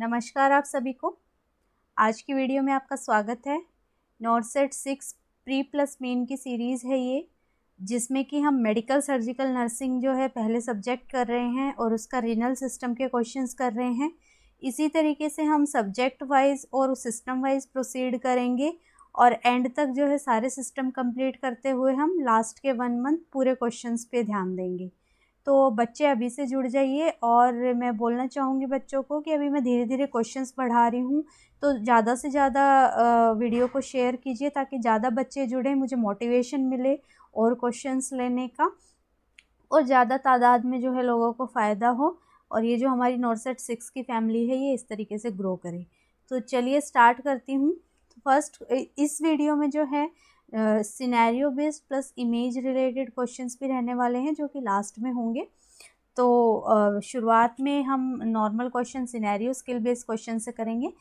नमस्कार आप सभी को आज की वीडियो में आपका स्वागत है NORCET six pre plus main की सीरीज़ है ये जिसमें कि हम मेडिकल सर्जिकल नर्सिंग जो है पहले सब्जेक्ट कर रहे हैं और उसका रीनल सिस्टम के क्वेश्चंस कर रहे हैं इसी तरीके से हम सब्जेक्ट वाइज और सिस्टम वाइज प्रोसीड करेंगे और एंड तक जो है सारे सिस्टम कंप्लीट करते हुए हम लास्ट के वन मंथ पूरे क्वेश्चंस पे ध्यान देंगे तो बच्चे अभी से जुड़ जाइए और मैं बोलना चाहूँगी बच्चों को कि अभी मैं धीरे धीरे क्वेश्चंस पढ़ा रही हूँ तो ज़्यादा से ज़्यादा वीडियो को शेयर कीजिए ताकि ज़्यादा बच्चे जुड़े मुझे मोटिवेशन मिले और क्वेश्चंस लेने का और ज़्यादा तादाद में जो है लोगों को फ़ायदा हो और ये जो हमारी नॉर्सेट सिक्स की फैमिली है ये इस तरीके से ग्रो करे तो चलिए स्टार्ट करती हूँ फर्स्ट तो इस वीडियो में जो है scenario based plus image related questions भी रहने वाले हैं जो कि लास्ट में होंगे तो शुरुआत में हम normal question scenario skill based question से करेंगे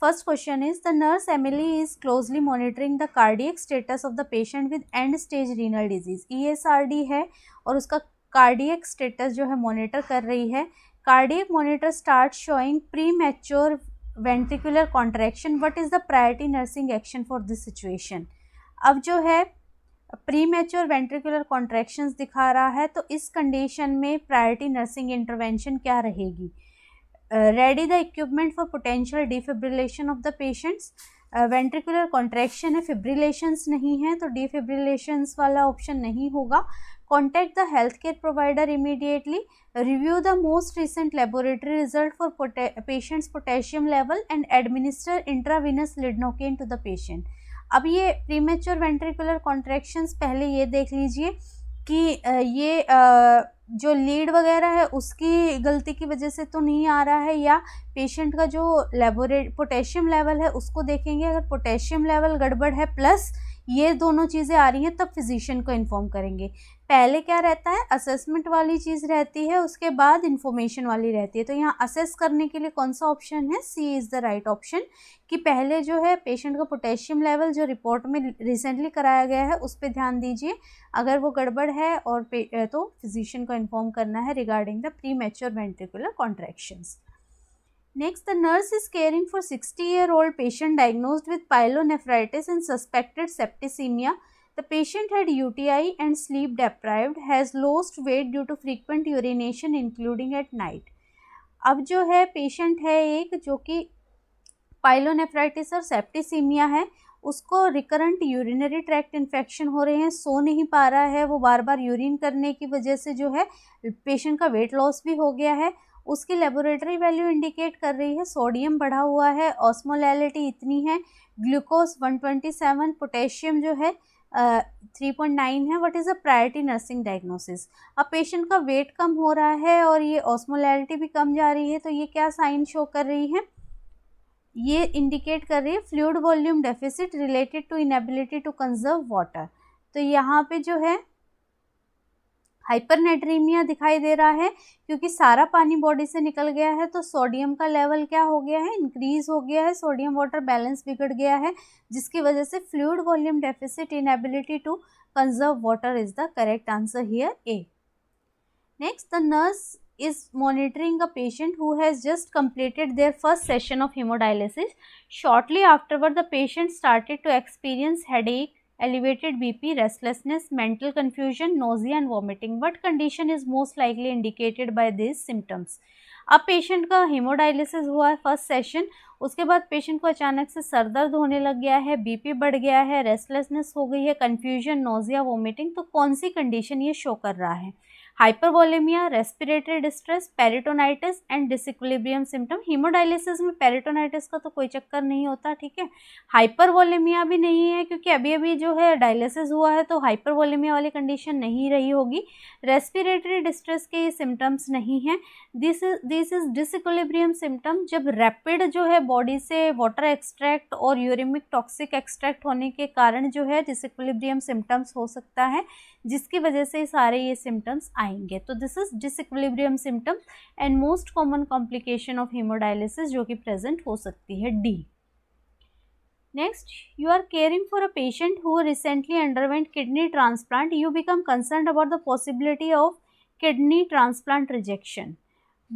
first question is the nurse Emily is closely monitoring the cardiac status of the patient with end stage renal disease E e है और उसका कार्डियक स्टेटस जो है मॉनिटर कर रही है cardiac monitor start showing premature ventricular contraction what is the priority nursing action for this situation अब जो है प्री मेच्योर वेंट्रिकुलर कॉन्ट्रेक्शन दिखा रहा है तो इस कंडीशन में प्रायरिटी नर्सिंग इंटरवेंशन क्या रहेगी ready the equipment for potential defibrillation of the patient's ventricular contraction है फिब्रिलेशंस नहीं है तो डिफिब्रिलेशंस वाला ऑप्शन नहीं होगा contact the health care provider immediately review the most recent laboratory result for patient's potassium level and administer intravenous lidocaine to the patient अब ये premature ventricular contractions पहले ये देख लीजिए कि ये जो लीड वगैरह है उसकी गलती की वजह से तो नहीं आ रहा है या पेशेंट का जो लेबोरेट पोटेशियम लेवल है उसको देखेंगे अगर पोटेशियम लेवल गड़बड़ है प्लस ये दोनों चीज़ें आ रही हैं तब फिजिशियन को इन्फॉर्म करेंगे पहले क्या रहता है असेसमेंट वाली चीज़ रहती है उसके बाद इन्फॉर्मेशन वाली रहती है तो यहाँ असेस करने के लिए कौन सा ऑप्शन है C is the right option कि पहले जो है पेशेंट का पोटेशियम लेवल जो रिपोर्ट में रिसेंटली कराया गया है उस पर ध्यान दीजिए अगर वो गड़बड़ है और तो फिजिशियन को इन्फॉर्म करना है regarding the premature ventricular contractions Next, the nurse is caring for 60-year-old patient diagnosed with pyelonephritis and suspected septicemia. The patient had UTI and sleep deprived, has lost weight due to frequent urination including at night. अब जो है patient है एक जो कि pyelonephritis और septicaemia है उसको रिकरेंट यूरिनरी ट्रैक्ट इन्फेक्शन हो रहे हैं सो नहीं पा रहा है वो बार बार यूरिन करने की वजह से जो है पेशेंट का वेट लॉस भी हो गया है उसकी लेबोरेटरी वैल्यू इंडिकेट कर रही है सोडियम बढ़ा हुआ है ऑस्मोलैलिटी इतनी है ग्लूकोज 127 पोटेशियम जो है थ्री पॉइंट नाइन है what is a priority nursing diagnosis अब पेशेंट का वेट कम हो रहा है और ये ऑस्मोलैलिटी भी कम जा रही है तो ये क्या साइन शो कर रही है ये इंडिकेट कर रही है fluid volume deficit related to inability to conserve water तो यहाँ पे जो है हाइपरनेट्रीमिया दिखाई दे रहा है क्योंकि सारा पानी बॉडी से निकल गया है तो सोडियम का लेवल क्या हो गया है इंक्रीज हो गया है सोडियम वाटर बैलेंस बिगड़ गया है जिसकी वजह से fluid volume deficit inability to conserve water is the correct answer here A next the nurse is monitoring a patient who has just completed their first session of hemodialysis. Shortly afterward the patient started to experience headache elevated bp restlessness mental confusion nausea and vomiting what condition is most likely indicated by these symptoms अब patient का haemodialysis हुआ है first session उसके बाद patient को अचानक से sir दर्द होने लग गया है बीपी बढ़ गया है रेस्टलेसनेस हो गई है कंफ्यूजन नोजिया वोमिटिंग तो कौन सी कंडीशन ये शो कर रहा है hypervolaemia respiratory distress peritonitis and disequilibrium symptom haemodialysis में पेरिटोनाइटिस का तो कोई चक्कर नहीं होता ठीक है हाइपरवोलेमिया भी नहीं है क्योंकि अभी अभी जो है डायलिसिस हुआ है तो हाइपरवोलेमिया वाली कंडीशन नहीं रही होगी रेस्पिरेटरी डिस्ट्रेस के ये सिम्टम्स नहीं हैं this is this is disequilibrium symptom जब रैपिड जो है बॉडी से वाटर एक्सट्रैक्ट और यूरिमिक टॉक्सिक एक्सट्रैक्ट होने के कारण जो है डिसिक्विलिब्रियम सिम्टम्स हो सकता है जिसकी वजह से सारे ये सिम्टम्स आएंगे तो this is disequilibrium symptom and most common complication of haemodialysis जो कि प्रेजेंट हो सकती है D next you are caring for a patient who recently underwent kidney transplant you become concern about the possibility of kidney transplant rejection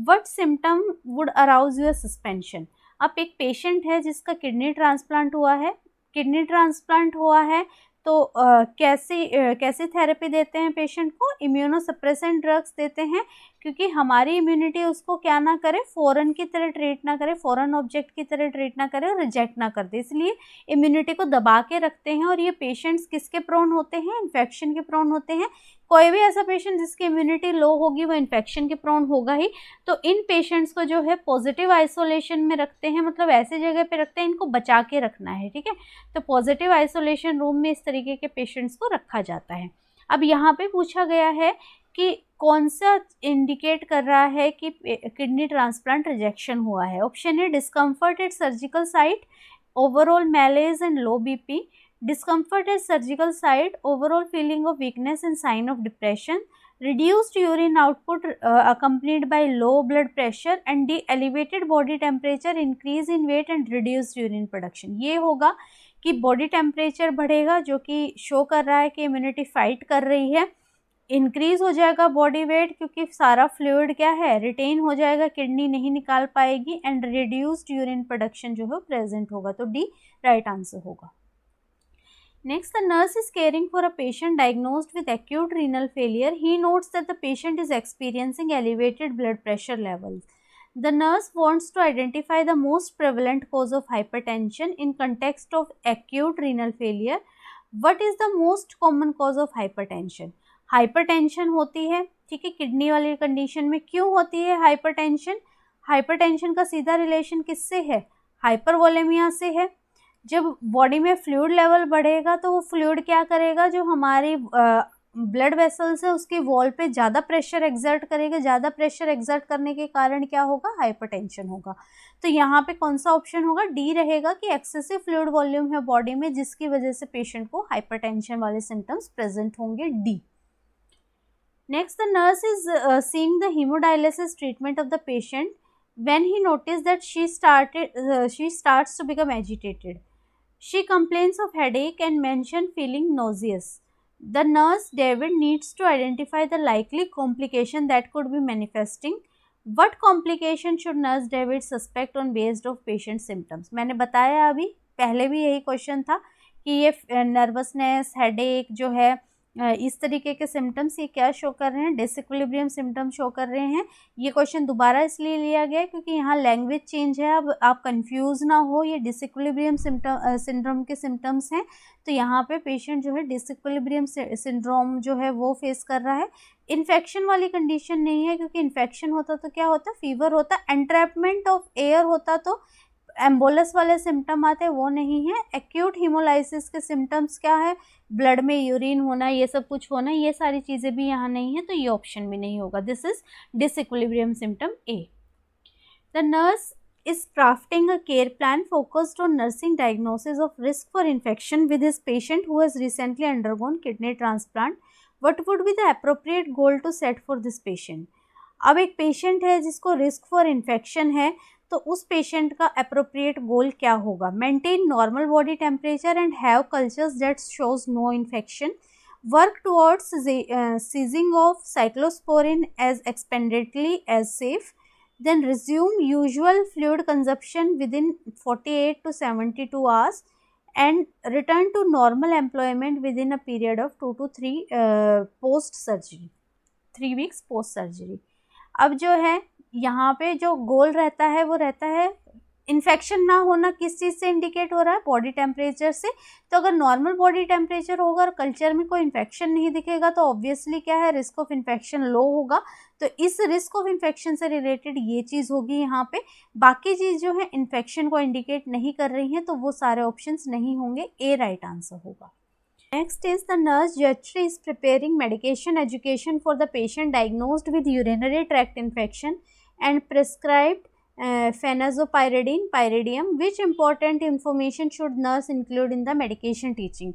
what symptom would arouse your suspension अब एक patient है जिसका kidney transplant हुआ है kidney transplant हुआ है तो आ, कैसी आ, कैसी थेरेपी देते हैं पेशेंट को इम्यूनोसप्रेसेंट ड्रग्स देते हैं क्योंकि हमारी इम्यूनिटी उसको क्या ना करे फ़ौरन की तरह ट्रीट ना करे फ़ौरन ऑब्जेक्ट की तरह ट्रीट ना करे और रिजेक्ट ना कर दे इसलिए इम्यूनिटी को दबा के रखते हैं और ये पेशेंट्स किसके प्रोन होते हैं इन्फेक्शन के प्रोन होते हैं कोई भी ऐसा पेशेंट जिसकी इम्यूनिटी लो होगी वो इन्फेक्शन के प्रोन होगा ही तो इन पेशेंट्स को जो है पॉजिटिव आइसोलेशन में रखते हैं मतलब ऐसे जगह पे रखते हैं इनको बचा के रखना है ठीक है तो पॉजिटिव आइसोलेशन रूम में इस तरीके के पेशेंट्स को रखा जाता है अब यहाँ पर पूछा गया है कि कौन सा इंडिकेट कर रहा है कि किडनी ट्रांसप्लांट रिजेक्शन हुआ है ऑप्शन है discomfort at surgical site overall malaise and low BP discomfort at surgical site overall feeling of weakness and sign of depression reduced urine output uh, accompanied by low blood pressure and the elevated body temperature increase in weight and reduced urine production ये होगा कि body temperature बढ़ेगा जो कि show कर रहा है कि इम्यूनिटी फाइट कर रही है इंक्रीज हो जाएगा बॉडी वेट क्योंकि सारा फ्लूड क्या है रिटेन हो जाएगा किडनी नहीं निकाल पाएगी एंड रिड्यूस्ड यूरिन प्रोडक्शन जो है प्रेजेंट होगा तो डी राइट आंसर होगा Next, the nurse is caring for a patient diagnosed with acute renal failure. He notes that the patient is experiencing elevated blood pressure levels. The nurse wants to identify the most prevalent cause of hypertension in context of acute renal failure. What is the most common cause of hypertension? Hypertension होती है ठीक है kidney वाली condition में क्यों होती है hypertension hypertension का सीधा रिलेशन किससे है हाइपरवोलेमिया से है जब बॉडी में फ्लूड लेवल बढ़ेगा तो वो फ्लूड क्या करेगा जो हमारी ब्लड वेसल्स है उसके वॉल पे ज़्यादा प्रेशर एग्जर्ट करेगा ज़्यादा प्रेशर एग्जर्ट करने के कारण क्या होगा हाइपरटेंशन होगा तो यहाँ पे कौन सा ऑप्शन होगा डी रहेगा कि एक्सेसिव फ्लूड वॉल्यूम है बॉडी में जिसकी वजह से पेशेंट को हाइपरटेंशन वाले सिम्टम्स प्रेजेंट होंगे D next the nurse is seeing the haemodialysis treatment of the patient when he noticed that she started uh, she starts to become agitated She complains of headache and mentioned feeling nauseous. The nurse David needs to identify the likely complication that could be manifesting. What complication should nurse David suspect on based of patient symptoms? maine bataya abhi pehle bhi yahi question tha ki ye nervousness headache jo hai इस तरीके के symptoms ये क्या show कर रहे हैं डिसक्विलिब्रियम symptoms show कर रहे हैं ये क्वेश्चन दोबारा इसलिए लिया गया क्योंकि यहाँ लैंग्वेज चेंज है अब आप कंफ्यूज ना हो ये डिसक्विलिब्रियम सिम्टम सिंड्रोम के सिम्टम्स हैं तो यहाँ पे पेशेंट जो है डिसक्विलिब्रियम सिंड्रोम जो है वो फेस कर रहा है इन्फेक्शन वाली कंडीशन नहीं है क्योंकि इन्फेक्शन होता तो क्या होता फीवर होता एंट्रैपमेंट ऑफ एयर होता तो एम्बोलस वाले सिम्टम आते वो नहीं है एक्यूट हीमोलाइसिस के सिम्टम्स क्या है ब्लड में यूरिन होना ये सब कुछ होना ये सारी चीज़ें भी यहाँ नहीं है तो ये ऑप्शन भी नहीं होगा this is disequilibrium symptom A the nurse is crafting a care plan focused on nursing diagnosis of risk for infection with his patient who has recently undergone kidney transplant what would be the appropriate goal to set for this patient अब एक patient है जिसको risk for infection है तो उस patient का appropriate goal क्या होगा maintain normal body temperature and have cultures that shows no infection work towards ceasing of cyclosporine as expeditiously as safe then resume usual fluid consumption within forty eight to seventy two hours and return to normal employment within a period of two to three post surgery three weeks post surgery अब जो है यहाँ पे जो गोल रहता है वो रहता है इन्फेक्शन ना होना किस चीज़ से इंडिकेट हो रहा है बॉडी टेम्परेचर से तो अगर नॉर्मल बॉडी टेम्परेचर होगा और कल्चर में कोई इन्फेक्शन नहीं दिखेगा तो ऑब्वियसली क्या है रिस्क ऑफ इन्फेक्शन लो होगा तो इस रिस्क ऑफ इन्फेक्शन से रिलेटेड ये चीज़ होगी यहाँ पे बाकी चीज़ जो है इन्फेक्शन को इंडिकेट नहीं कर रही हैं तो वो सारे ऑप्शन नहीं होंगे ए राइट आंसर होगा next is the nurse geriatric is preparing medication education for the patient diagnose with urinary tract infection and prescribed uh, phenazopyridine pyridium which important information should nurse include in the medication teaching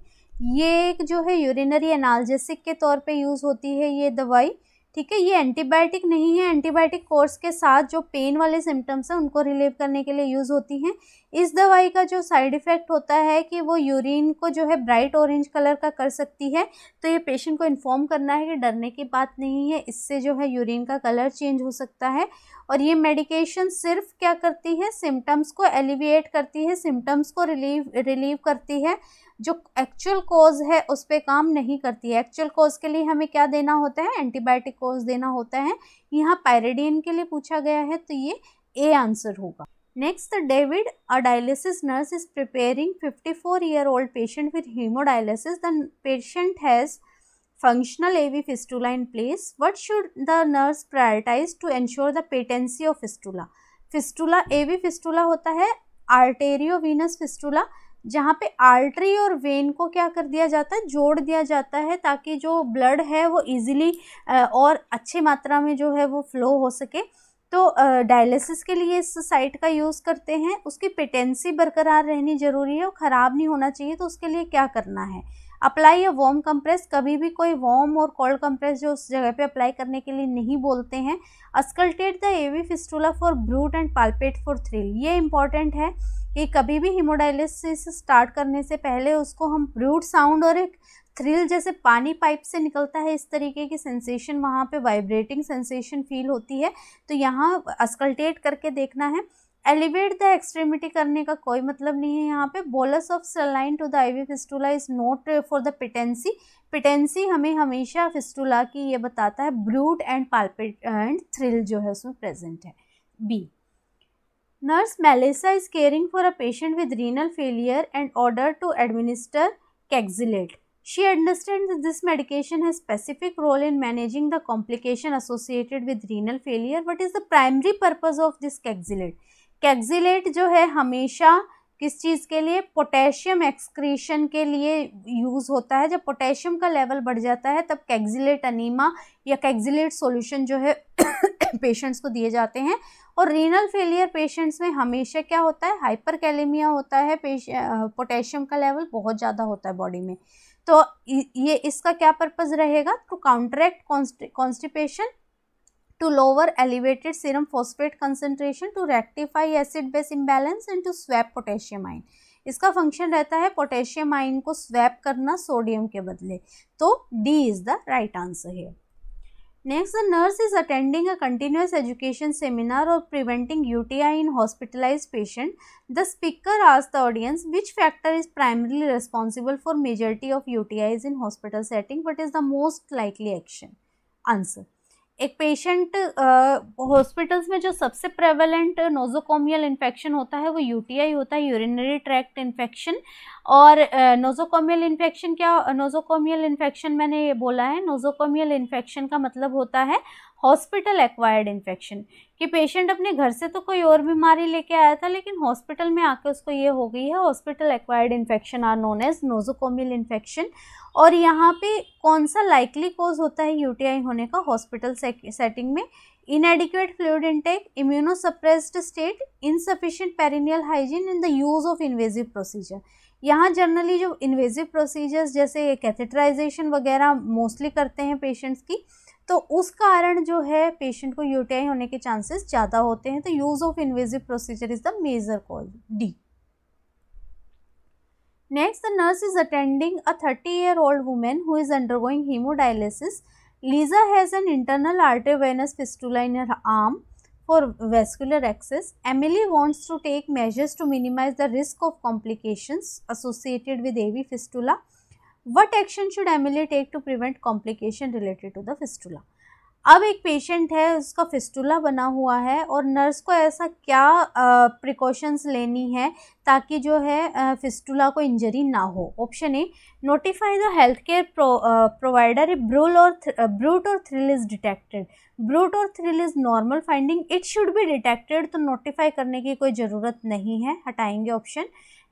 ये एक जो है urinary analgesic के तौर पे use होती है ये दवाई ठीक है ये एंटीबायोटिक नहीं है एंटीबायोटिक कोर्स के साथ जो पेन वाले सिम्टम्स हैं उनको रिलीव करने के लिए यूज़ होती हैं इस दवाई का जो साइड इफ़ेक्ट होता है कि वो यूरिन को जो है ब्राइट ऑरेंज कलर का कर सकती है तो ये पेशेंट को इन्फॉर्म करना है कि डरने की बात नहीं है इससे जो है यूरिन का कलर चेंज हो सकता है और ये मेडिकेशन सिर्फ क्या करती है सिम्टम्स को एलिविएट करती है सिम्टम्स को रिलीव रिलीव करती है जो एक्चुअल कोज है उस पर काम नहीं करती है एक्चुअल कोज के लिए हमें क्या देना होता है एंटीबायोटिक कोज देना होता है यहाँ पायरेडियन के लिए पूछा गया है तो ये ए आंसर होगा next David a dialysis nurse is preparing 54 year old patient with haemodialysis the patient has V fistula in place what should the nurse prioritize to ensure the patency of fistula fistula A V fistula होता है आर्टेरियोवीनस fistula जहाँ पे artery और when को क्या कर दिया जाता है जोड़ दिया जाता है ताकि जो ब्लड है वो इजीली और अच्छी मात्रा में जो है वो फ्लो हो सके तो डायलिसिस के लिए इस साइट का यूज़ करते हैं उसकी पेटेंसी बरकरार रहनी ज़रूरी है और ख़राब नहीं होना चाहिए तो उसके लिए क्या करना है अप्लाई या वॉम कंप्रेस कभी भी कोई वॉम और कोल्ड कंप्रेस जो उस जगह पे अप्लाई करने के लिए नहीं बोलते हैं auscultate the AV fistula for bruit and palpate for thrill ये इंपॉर्टेंट है कि कभी भी हिमोडायलिसिस स्टार्ट करने से पहले उसको हम ब्रूड साउंड और एक थ्रिल जैसे पानी पाइप से निकलता है इस तरीके की सेंसेशन वहाँ पे वाइब्रेटिंग सेंसेशन फील होती है तो यहाँ अस्कल्टेट करके देखना है एलिवेट द एक्सट्रीमिटी करने का कोई मतलब नहीं है यहाँ पे bolus of saline to the I V fistula is note for the patency patency हमें हमेशा फिस्टूला की ये बताता है bruit and palpate and thrill जो है उसमें प्रेजेंट है B Nurse Melissa is caring for a patient with renal failure and ordered to administer caxilate. She understands that this medication has specific role in managing the complication associated with renal failure. What is the primary purpose of this caxilate? Caxilate जो है हमेशा किस चीज़ के लिए potassium excretion के लिए use होता है जब पोटेशियम का लेवल बढ़ जाता है तब कैक्जिलेट अनीमा या कैक्जिलेट सॉल्यूशन जो है पेशेंट्स को दिए जाते हैं और रीनल फेलियर पेशेंट्स में हमेशा क्या होता है हाइपर होता है पोटेशियम का लेवल बहुत ज़्यादा होता है बॉडी में तो ये इसका क्या पर्पज़ रहेगा to counteract constipation to lower elevated serum phosphate concentration to rectify acid base imbalance and to swap potassium ion इसका फंक्शन रहता है पोटेशियम आइन को स्वैप करना सोडियम के बदले तो D is the right answer है next the nurse is attending a continuous education seminar और preventing UTI in hospitalise patient the speaker आज the audience which factor is primarily responsible for majority of UTIs in hospital setting what is the most likely action answer एक patient hospitals में जो सबसे prevalent nosocomial infection होता है वो UTI होता है यूरिनरी ट्रैक्ट इन्फेक्शन और नोजोकोमियल इन्फेक्शन क्या नोजोकोमियल इन्फेक्शन मैंने ये बोला है नोजोकोमियल इन्फेक्शन का मतलब होता है हॉस्पिटल एक्वायर्ड इन्फेक्शन कि पेशेंट अपने घर से तो कोई और बीमारी लेके आया था लेकिन हॉस्पिटल में आके उसको ये हो गई है hospital acquired infection are known as nosocomial infection और यहाँ पे कौन सा लाइकली कॉज होता है यूटीआई होने का हॉस्पिटल सेटिंग में fluid fluid intake immunosuppressed state insufficient perineal hygiene in the use of invasive procedure यहाँ जनरली जो इन्वेजिव प्रोसीजर्स जैसे कैथेटराइजेशन वगैरह मोस्टली करते हैं पेशेंट्स की तो उस कारण जो है पेशेंट को यूटीआई होने के चांसेस ज़्यादा होते हैं तो use of invasive procedure is the major cause D next the nurse is attending a thirty year old women who is undergoing haemodialysis Lisa has an internal arteriovenous fistula in arm for vascular access Emily wants to take measures to minimise the risk of complication associated with AV fistula what action should Emily take to prevent complication related to the fistula अब एक patient है उसका fistula बना हुआ है और nurse को ऐसा क्या प्रिकॉशंस लेनी है ताकि जो है फिस्टूला को इंजरी ना हो option A notify the health care provider bruit और ब्रूट और थ्रिल इज डिटेक्टेड ब्रूट और thrill is normal finding it should be detected तो नोटिफाई करने की कोई ज़रूरत नहीं है हटाएंगे option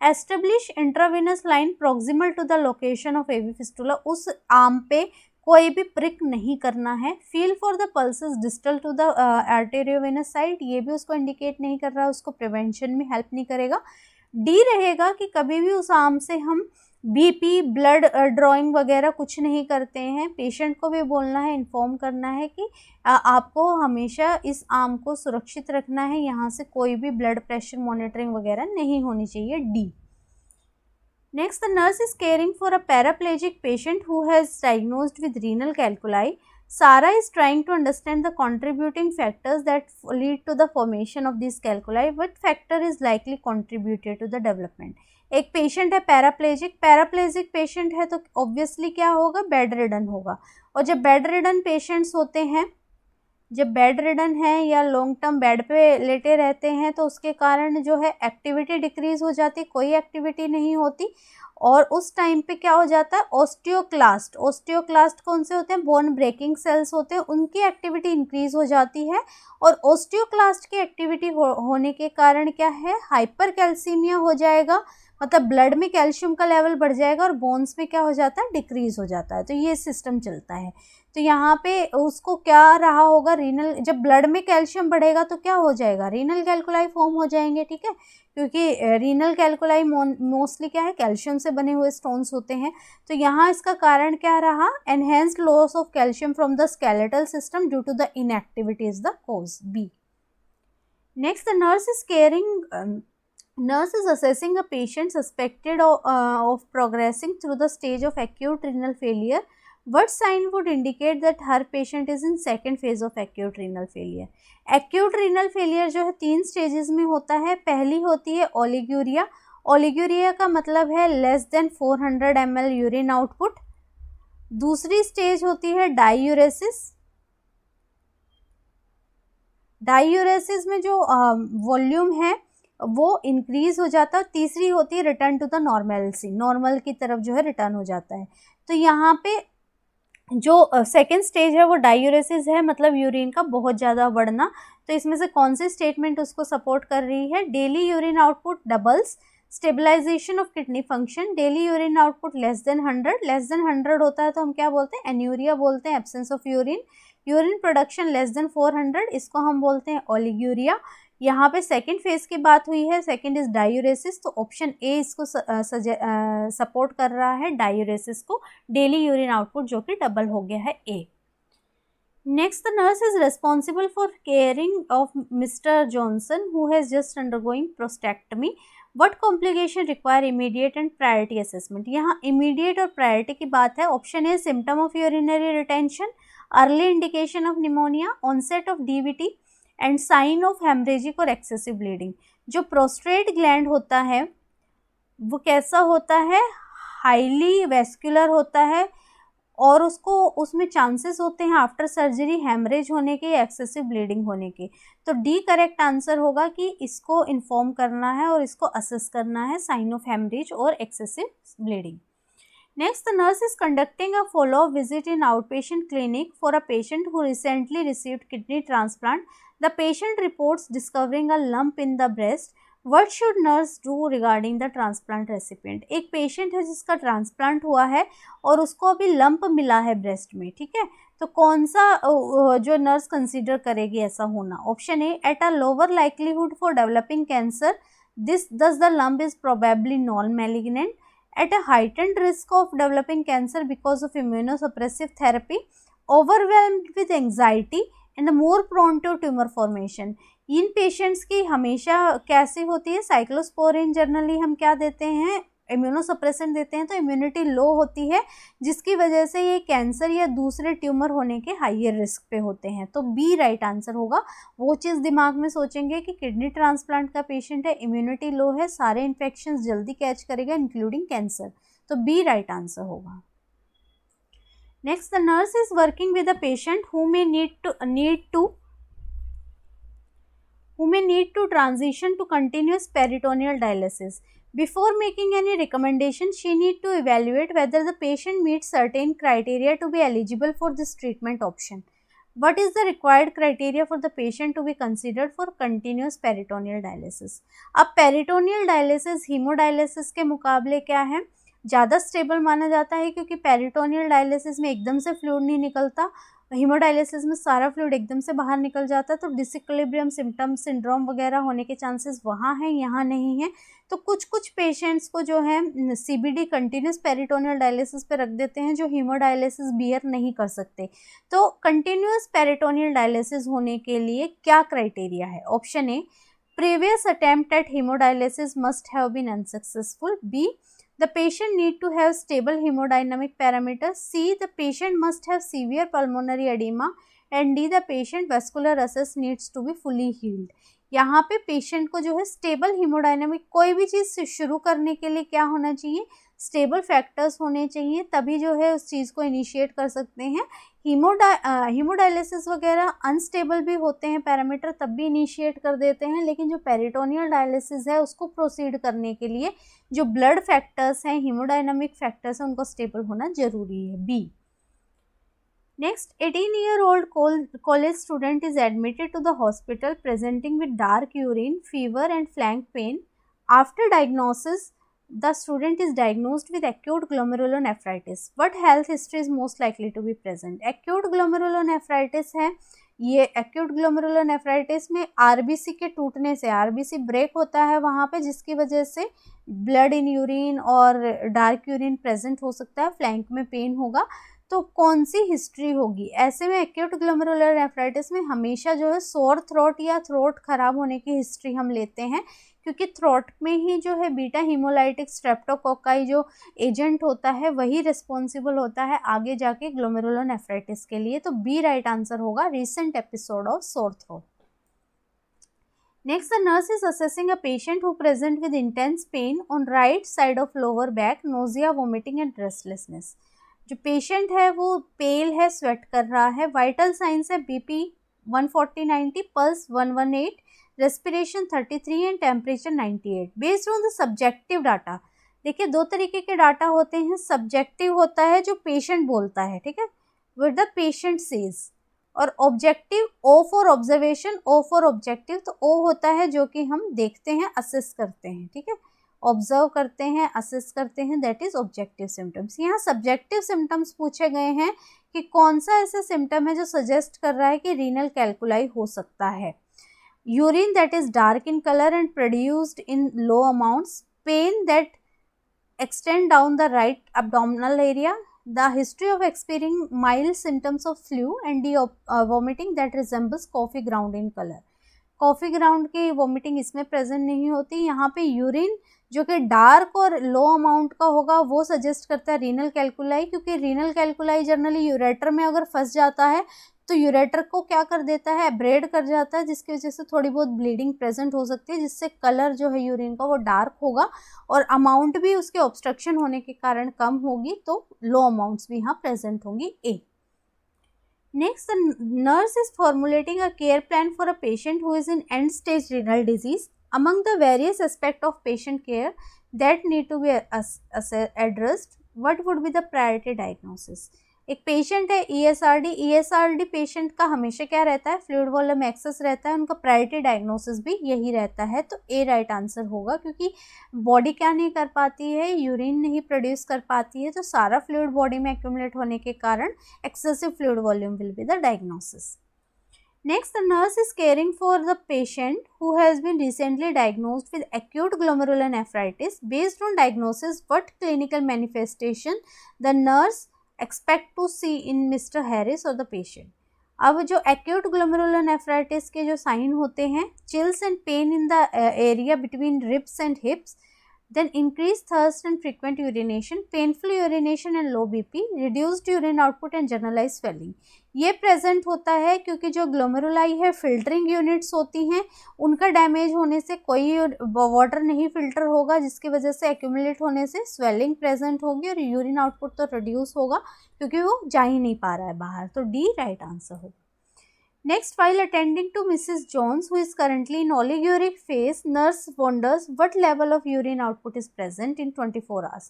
establish intravenous line proximal to the location of AV fistula उस आर्म पे कोई भी प्रिक नहीं करना है feel for the pulses distal to the arteriovenous side ये भी उसको इंडिकेट नहीं कर रहा है उसको प्रिवेंशन में हेल्प नहीं करेगा डी रहेगा कि कभी भी उस आर्म से हम बीपी ब्लड ड्राइंग वगैरह कुछ नहीं करते हैं पेशेंट को भी बोलना है इन्फॉर्म करना है कि आपको हमेशा इस आम को सुरक्षित रखना है यहाँ से कोई भी ब्लड प्रेशर मॉनिटरिंग वगैरह नहीं होनी चाहिए D next the nurse is caring for a paraplegic patient who has diagnose with renal calculi Sarah is trying to understand the contributing factors that lead to the formation of this calculi with factor is likely contributed to the development एक patient है paraplegic paraplegic patient है तो obviously क्या होगा bed ridden होगा और जब bed ridden patients होते हैं जब बेड रिडन है या लॉन्ग टर्म बेड पे लेटे रहते हैं तो उसके कारण जो है एक्टिविटी डिक्रीज़ हो जाती कोई एक्टिविटी नहीं होती और उस टाइम पे क्या हो जाता है ओस्टियोक्लास्ट ओस्टियोक्लास्ट कौन से होते हैं बोन ब्रेकिंग सेल्स होते हैं उनकी एक्टिविटी इंक्रीज हो जाती है और ऑस्टियोक्लास्ट की एक्टिविटी हो, होने के कारण क्या है हाइपर कैल्सीमिया हो जाएगा मतलब ब्लड में कैल्शियम का लेवल बढ़ जाएगा और बोन्स में क्या हो जाता है डिक्रीज़ हो जाता है तो ये सिस्टम चलता है तो यहाँ पे उसको क्या रहा होगा रीनल जब ब्लड में कैल्शियम बढ़ेगा तो क्या हो जाएगा रीनल कैलकुलाई फॉर्म हो जाएंगे ठीक है क्योंकि रीनल कैलकुलाई मोस्टली क्या है कैल्शियम से बने हुए स्टोन्स होते हैं तो यहाँ इसका कारण क्या रहा enhanced loss of calcium from the skeletal system due to the inactivity is the cause B next the nurse is caring nurse is assessing a patient suspected of, uh, of, progressing through the stage of acute renal failure what sign would indicate that her patient is in second phase of acute renal failure acute renal failure जो है तीन stages में होता है पहली होती है oliguria oliguria का मतलब है less than 400 ml urine output दूसरी stage होती है diuresis डायूरेसिस में जो वॉल्यूम है वो इंक्रीज़ हो जाता है तीसरी होती है return to the normalcy normal की तरफ जो है रिटर्न हो जाता है तो यहाँ पे जो सेकेंड uh, स्टेज है वो डायूरेसिस है मतलब यूरिन का बहुत ज़्यादा बढ़ना तो इसमें से कौन सी स्टेटमेंट उसको सपोर्ट कर रही है daily urine output doubles stabilisation of kidney function daily urine output less than hundred less than hundred होता है तो हम क्या बोलते हैं एन्यूरिया बोलते हैं absence of urine urine production less than four hundred इसको हम बोलते हैं ओलिग्यूरिया यहाँ पे सेकंड फेज की बात हुई है सेकंड इज डायूरेसिस तो ऑप्शन ए इसको सपोर्ट कर रहा है डायूरेसिस को डेली यूरिन आउटपुट जो कि डबल हो गया है A next the nurse is responsible for caring of Mister Johnson who has just undergoing prostatectomy what complication require immediate and priority assessment यहाँ इमीडिएट और प्रायोरिटी की बात है option A symptom of urinary retention early indication of pneumonia onset of T and sign of haemorrhagic और excessive bleeding जो prostate gland होता है वो कैसा होता है हाईली वेस्कुलर होता है और उसको उसमें चांसेस होते हैं आफ्टर सर्जरी हेमरेज होने के या एक्सेसिव ब्लीडिंग होने के तो डी करेक्ट आंसर होगा कि इसको इन्फॉर्म करना है और इसको असेस करना है साइन ऑफ हेमरेज और excessive bleeding next the nurse is conducting a follow visit in out patient clinic for a patient who recently receive kidney transplant the patient report discovering a lump in the breast what should nurse do regarding the transplant recipient एक patient है जिसका transplant हुआ है और उसको अभी lump मिला है ब्रेस्ट में ठीक है तो कौन सा जो नर्स कंसिडर करेगी ऐसा होना option A at a lower likelihood for developing cancer this thus the lump is probably non malignant at a heightened risk of developing cancer because of immunosuppressive therapy overwhelmed with anxiety and the more prone to tumour formation in patients की हमेशा कैसी होती है cyclosporin generally हम क्या देते हैं immunosuppressant देते हैं तो इम्यूनिटी लो होती है जिसकी वजह से ये कैंसर या दूसरे ट्यूमर होने के हाइयर रिस्क पे होते हैं तो बी राइट आंसर होगा वो चीज़ दिमाग में सोचेंगे कि किडनी ट्रांसप्लांट का पेशेंट है इम्यूनिटी लो है सारे इन्फेक्शन जल्दी कैच करेगा इंक्लूडिंग कैंसर तो बी राइट आंसर होगा Next, the nurse is working with a patient who may need to need to who may need to transition to continuous peritoneal dialysis. Before making any recommendation, she need to evaluate whether the patient meets certain criteria to be eligible for this treatment option. What is the required criteria for the patient to be considered for continuous peritoneal dialysis? अब peritoneal dialysis hemodialysis के मुकाबले क्या है? ज़्यादा stable माना जाता है क्योंकि पेरिटोनियल डायलिसिस में एकदम से फ्लूड नहीं निकलता हीमोडायलिसिस में सारा फ्लूड एकदम से बाहर निकल जाता है तो डिसिक्लिब्रियम सिम्टम सिंड्रोम वगैरह होने के चांसेस वहाँ हैं यहाँ नहीं है तो कुछ कुछ पेशेंट्स को जो है C B D continuous peritoneal dialysis पे रख देते हैं जो हीमोडायलिसिस बियर नहीं कर सकते तो कंटिन्यूस पेरिटोनियल डायलिसिस होने के लिए क्या क्राइटेरिया है option A previous attempt at haemodialysis must have been unsuccessful B The patient need to have stable hemodynamic parameters. C. The patient must have severe pulmonary edema. And D. The patient vascular access needs to be fully healed. यहाँ पे patient को जो है stable हीमोडाइनमिक कोई भी चीज़ शुरू करने के लिए क्या होना चाहिए स्टेबल फैक्टर्स होने चाहिए तभी जो है उस चीज़ को इनिशिएट कर सकते हैं हीमोडा हीमोडायलिसिस वगैरह अनस्टेबल भी होते हैं पैरामीटर तब भी इनिशिएट कर देते हैं लेकिन जो पेरिटोनियल डायलिसिस है उसको प्रोसीड करने के लिए जो ब्लड फैक्टर्स हैं हीमोडाइनमिक फैक्टर्स हैं उनको स्टेबल होना ज़रूरी है B next eighteen year old college student is admitted to the hospital presenting with dark urine fever and flank pain after diagnosis the student is diagnose with diagnosed with acute glomerulonephritis health history is most likely to be present present acute glomerulonephritis है ये acute ग्लोमरुलनेफ्राइटिस में R B C के टूटने से R B C break होता है वहाँ पर जिसकी वजह से ब्लड इन यूरिन और डार्क यूरिन प्रेजेंट हो सकता है फ्लैंक में पेन होगा तो कौन सी हिस्ट्री होगी ऐसे में एक्यूट ग्लोमरुलनेफ्राइटिस में हमेशा जो है सोर थ्रोट या थ्रोट ख़राब होने की हिस्ट्री हम लेते हैं क्योंकि थ्रोट में ही जो है बीटा हीमोलाइटिक स्ट्रेप्टोकोकाई जो एजेंट होता है वही रिस्पॉन्सिबल होता है आगे जाके ग्लोमेरुलोनेफ्राइटिस के लिए तो बी राइट आंसर होगा recent episode of sore throat next the nurse is assessing a patient who present with intense pain on right side of lower back nausea vomiting and restlessness जो patient है वो pale है sweat कर रहा है vital signs है BP 140 90 pulse 118 respiration 33 and temperature 98 based on the subjective data देखिए दो तरीके के डाटा होते हैं सब्जेक्टिव होता है जो पेशेंट बोलता है ठीक है विद द पेशेंट सीज और objective O for observation O for objective तो ओ होता है जो कि हम देखते हैं असेस करते हैं ठीक है ऑब्जर्व करते हैं असेस करते हैं दैट इज़ ऑब्जेक्टिव सिम्टम्स यहाँ सब्जेक्टिव सिम्टम्स पूछे गए हैं कि कौन सा ऐसा सिम्टम है जो सजेस्ट कर रहा है कि रीनल कैलकुलाई हो सकता है urine that is dark in color and produced in low amounts, pain that extend down the right abdominal area, the history of experiencing mild symptoms of flu and the uh, vomiting that resembles coffee ground in color. Coffee ground की vomiting इसमें present नहीं होती यहाँ पे urine जो कि dark और लो amount का होगा वो सजेस्ट करता है रीनल कैलकुलाई क्योंकि रीनल कैलकुलाई जनरली यूरेटर में अगर फंस जाता है तो यूरेटर को क्या कर देता है ब्रेड कर जाता है जिसकी वजह से थोड़ी बहुत ब्लीडिंग प्रेजेंट हो सकती है जिससे कलर जो है यूरिन का वो डार्क होगा और अमाउंट भी उसके ऑब्स्ट्रक्शन होने के कारण कम होगी तो लो अमाउंट्स भी यहाँ प्रेजेंट होंगी A next nurse is formulating a care plan for a patient who is in end stage renal disease among the various aspect of patient care that need to be addressed what would be the priority diagnosis एक patient है E S R D E S R D patient का हमेशा क्या रहता है fluid volume access रहता है उनका प्रायोरिटी डायग्नोसिस भी यही रहता है तो ए राइट आंसर होगा क्योंकि बॉडी क्या नहीं कर पाती है यूरिन नहीं प्रोड्यूस कर पाती है तो सारा फ्लूड बॉडी में एक्यूमुलेट होने के कारण excessive fluid volume will be the diagnosis the nurse is caring for the patient who has been recently diagnosed with acute acute nephritis based on diagnosis what clinical manifestation the nurse expect to see in Mister Harris और the patient अब जो acute glomerular के जो sign होते हैं chills and pain in the area between ribs and hips then increased thirst and frequent urination, painful urination and low BP, reduced urine output and generalized swelling. ये present होता है क्योंकि जो glomeruli है फिल्टरिंग यूनिट्स होती हैं उनका damage होने से कोई वाटर नहीं फिल्टर होगा जिसकी वजह से एक्यूमुलेट होने से स्वेलिंग प्रेजेंट होगी और यूरिन आउटपुट तो रिड्यूस होगा क्योंकि वो जा ही नहीं पा रहा है बाहर तो डी राइट आंसर होगा Next, while attending to Mrs. Jones, who is currently in oliguric phase, nurse wonders what level of urine output is present in 24 hours.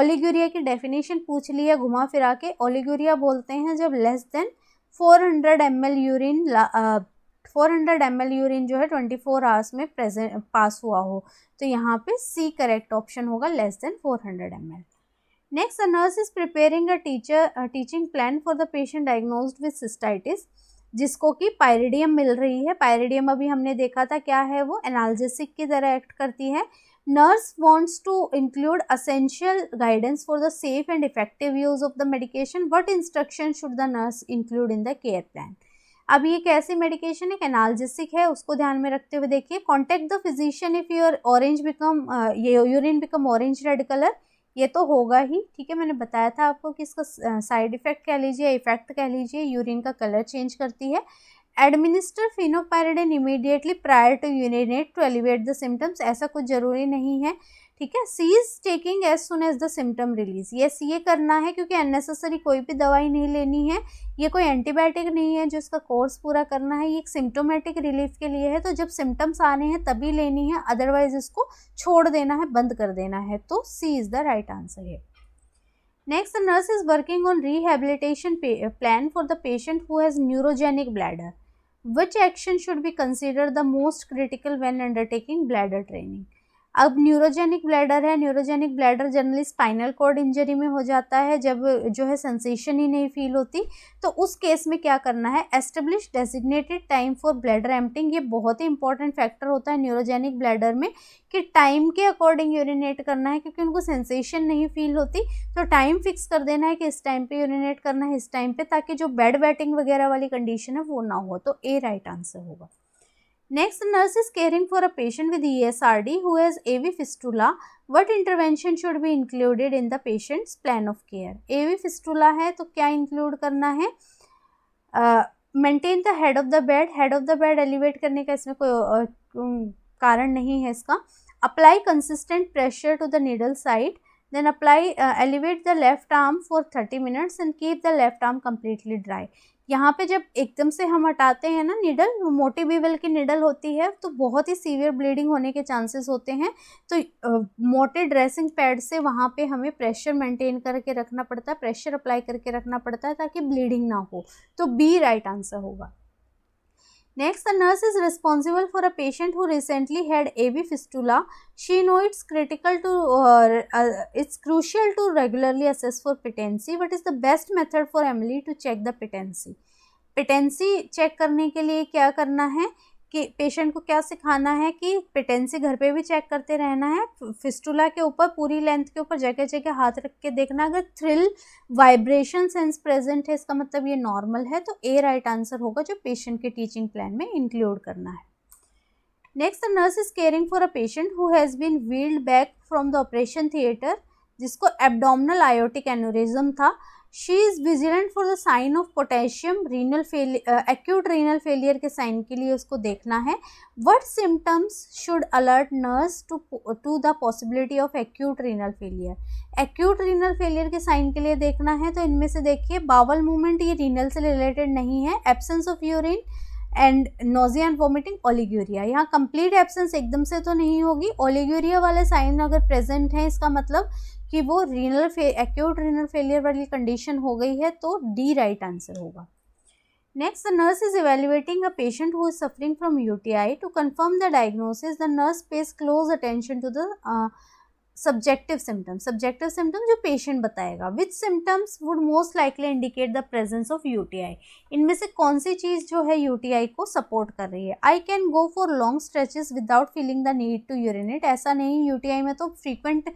Oliguria की डेफिनेशन पूछ लिया घुमा फिरा के ओलिगुरिया बोलते हैं जब less than 400 hundred M L urine four hundred M L urine जो है ट्वेंटी फोर आवर्स में प्रेजेंट पास हुआ हो तो यहाँ पे सी करेक्ट ऑप्शन होगा less than four hundred M L next a nurse is preparing a teacher teaching plan for the patient diagnose with cystitis जिसको कि पायरेडियम मिल रही है पायरेडियम अभी हमने देखा था क्या है वो एनाल्जेसिक की तरह एक्ट करती है nurse wants to include essential guidance for the safe and effective use of the medication what instruction should the nurse include in the care plan अब ये कैसी मेडिकेशन है एनाल्जेसिक है उसको ध्यान में रखते हुए देखिए contact the physician if your orange become urine become orange red colour ये तो होगा ही ठीक है मैंने बताया था आपको कि इसका साइड इफ़ेक्ट कह लीजिए इफ़ेक्ट कह लीजिए यूरिन का कलर चेंज करती है administer phenazopyridine immediately prior to urinate to alleviate the symptoms ऐसा कुछ ज़रूरी नहीं है ठीक है cease taking as soon as the symptom relieve yes ये करना है क्योंकि अननेसेसरी कोई भी दवाई नहीं लेनी है ये कोई एंटीबायोटिक नहीं है जो इसका कोर्स पूरा करना है ये एक सिम्टोमेटिक रिलीफ के लिए है तो जब सिम्टम्स आने हैं तभी लेनी है अदरवाइज इसको छोड़ देना है बंद कर देना है तो C is the right answer है next nurse is working on rehabilitation plan for the patient who has neurogenic bladder which action should be consider the most critical when undertaking bladder training अब neurogenic bladder है neurogenic bladder generally spinal cord injury में हो जाता है जब जो है sensation ही नहीं फील होती तो उस केस में क्या करना है establish designated time for bladder emptying ये बहुत ही इंपॉर्टेंट फैक्टर होता है न्यूरोजेनिक ब्लैडर में कि टाइम के अकॉर्डिंग यूरिनेट करना है क्योंकि उनको सेंसेशन नहीं फील होती तो टाइम फिक्स कर देना है कि इस टाइम पर यूरिनेट करना है इस टाइम पर ताकि जो बेड वेटिंग वगैरह वाली कंडीशन है वो ना हो तो ए राइट आंसर होगा next nurse is caring for a patient with E S R D who has A V fistula what intervention should be included in the patient's plan of care A V fistula है तो क्या include करना है maintain the head of the bed head of the bed elevate करने का इसमें कोई uh, कारण नहीं है इसका apply consistent pressure to the needle side then apply elevate the left arm for thirty minutes and keep the left arm completely dry यहाँ पे जब एकदम से हम हटाते हैं ना निडल मोटी बीवल की निडल होती है तो बहुत ही सीवियर ब्लीडिंग होने के चांसेस होते हैं तो मोटे ड्रेसिंग पैड से वहाँ पे हमें प्रेशर मेंटेन करके रखना पड़ता है प्रेशर अप्लाई करके रखना पड़ता है ताकि ब्लीडिंग ना हो तो बी राइट आंसर होगा Next, the nurse is responsible for a patient who recently had AV fistula. She knows it's critical to, uh, uh, it's crucial to regularly assess for patency. What is the best method for Emily to check the patency? Patency check करने के लिए क्या करना है कि patient को क्या सिखाना है कि पेटेंसी घर पे भी चेक करते रहना है फिस्टुला के ऊपर पूरी लेंथ के ऊपर जगह जगह हाथ रख के देखना अगर थ्रिल वाइब्रेशन सेंस प्रेजेंट है इसका मतलब ये नॉर्मल है तो ए राइट आंसर होगा जो पेशेंट के टीचिंग प्लान में इंक्लूड करना है next nurse is caring for a patient who has been wheeled back from the operation theatre जिसको एबडोमिनल आयोटिक एनोरिज्म था she is vigilant for the sign of potassium renal failure acute renal failure के sign के लिए उसको देखना है what symptoms should alert nurse to to the possibility of acute renal failure acute renal failure के sign के लिए देखना है तो इनमें से देखिए बावल मूवमेंट ये रीनल से रिलेटेड नहीं है absence of urine and nausea and vomiting oliguria यहाँ कंप्लीट एबसेंस एकदम से तो नहीं होगी ओलिग्यूरिया वाले साइन अगर प्रेजेंट हैं इसका मतलब कि वो रीनल एक्यूट रीनल फेलियर वाली कंडीशन हो गई है तो डी राइट आंसर होगा next the nurse is evaluating a patient who is suffering from UTI to confirm the diagnosis the nurse pays close attention to the subjective symptoms subjective symptoms जो patient बताएगा which symptoms would most likely indicate the presence of U T I इनमें से कौन सी चीज़ जो है you T आई को support कर रही है I can go for long stretches without feeling the need to urinate ऐसा नहीं यू टी आई में तो फ्रीक्वेंट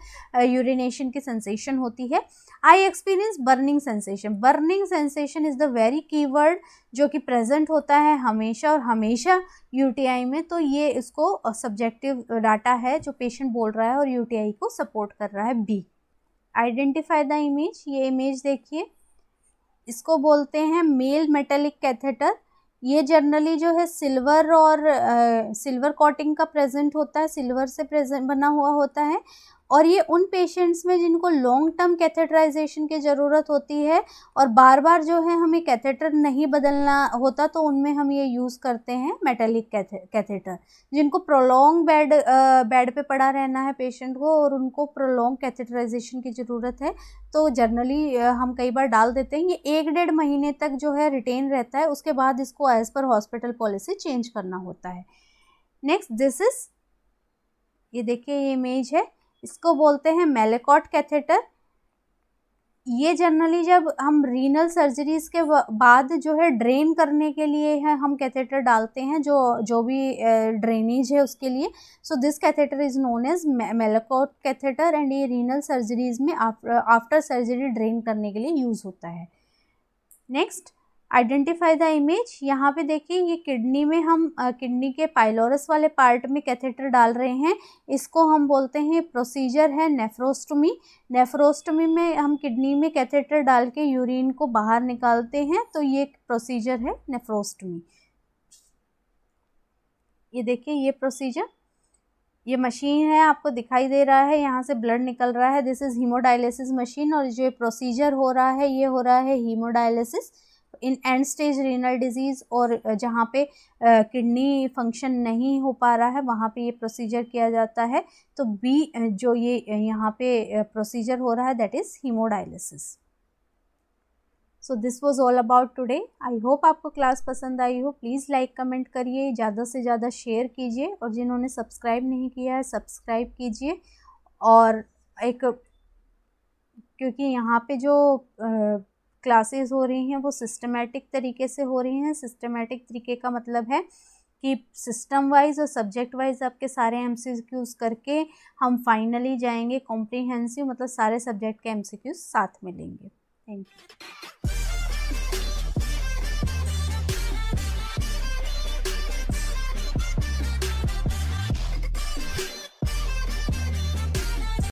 यूरिनेशन की सेंसेशन होती है I experience burning sensation burning sensation is the very key word जो कि प्रेजेंट होता है हमेशा और हमेशा यूटीआई में तो ये इसको सब्जेक्टिव डाटा है जो पेशेंट बोल रहा है और यूटीआई को सपोर्ट कर रहा है बी आइडेंटिफाई द इमेज ये इमेज देखिए इसको बोलते हैं मेल मेटेलिक कैथेटर ये जनरली जो है सिल्वर और सिल्वर uh, कॉटिंग का प्रेजेंट होता है सिल्वर से प्रेजेंट बना हुआ होता है और ये उन पेशेंट्स में जिनको लॉन्ग टर्म कैथेटराइजेशन की ज़रूरत होती है और बार बार जो है हमें कैथेटर नहीं बदलना होता तो उनमें हम ये यूज़ करते हैं मेटेलिक कैथेटर जिनको प्रोलॉन्ग बेड बेड पे पड़ा रहना है पेशेंट को और उनको प्रोलॉन्ग कैथेटराइजेशन की ज़रूरत है तो जनरली हम कई बार डाल देते हैं ये एक डेढ़ महीने तक जो है रिटेन रहता है उसके बाद इसको as per hospital policy change करना होता है नेक्स्ट दिस इज़ ये देखिए ये इमेज है इसको बोलते हैं मेलेकॉट कैथेटर ये जनरली जब हम रीनल सर्जरीज के बाद जो है ड्रेन करने के लिए है हम कैथेटर डालते हैं जो जो भी ड्रेनेज है उसके लिए so this catheter is known as malecot catheter and ये रीनल सर्जरीज में आफ्टर सर्जरी ड्रेन करने के लिए यूज़ होता है नेक्स्ट आइडेंटिफाई द इमेज यहाँ पे देखिए ये किडनी में हम किडनी के पाइलोरस वाले पार्ट में कैथेटर डाल रहे हैं इसको हम बोलते हैं प्रोसीजर है नेफ्रोस्टोमी नेफ्रोस्टोमी में हम किडनी में कैथेटर डाल के यूरिन को बाहर निकालते हैं तो ये प्रोसीजर है नेफ्रोस्टोमी ये देखिए ये प्रोसीजर ये मशीन है आपको दिखाई दे रहा है यहाँ से ब्लड निकल रहा है दिस इज़ हीमोडायलिसिस मशीन और जो प्रोसीजर हो रहा है ये हो रहा है haemodialysis in end stage renal disease और जहाँ पे किडनी फंक्शन नहीं हो पा रहा है वहाँ पे ये प्रोसीजर किया जाता है तो बी जो ये यहाँ पे प्रोसीजर हो रहा है that is haemodialysis so this was all about today I hope आपको क्लास पसंद आई हो प्लीज़ लाइक कमेंट करिए ज़्यादा से ज़्यादा शेयर कीजिए और जिन्होंने सब्सक्राइब नहीं किया है सब्सक्राइब कीजिए और एक क्योंकि यहाँ पे जो क्लासेस हो रही हैं वो सिस्टमेटिक तरीके से हो रही हैं सिस्टमेटिक तरीके का मतलब है कि सिस्टम वाइज और सब्जेक्ट वाइज आपके सारे एम करके हम फाइनली जाएंगे कॉम्प्रीहेंसिव मतलब सारे सब्जेक्ट के एम साथ में लेंगे थैंक यू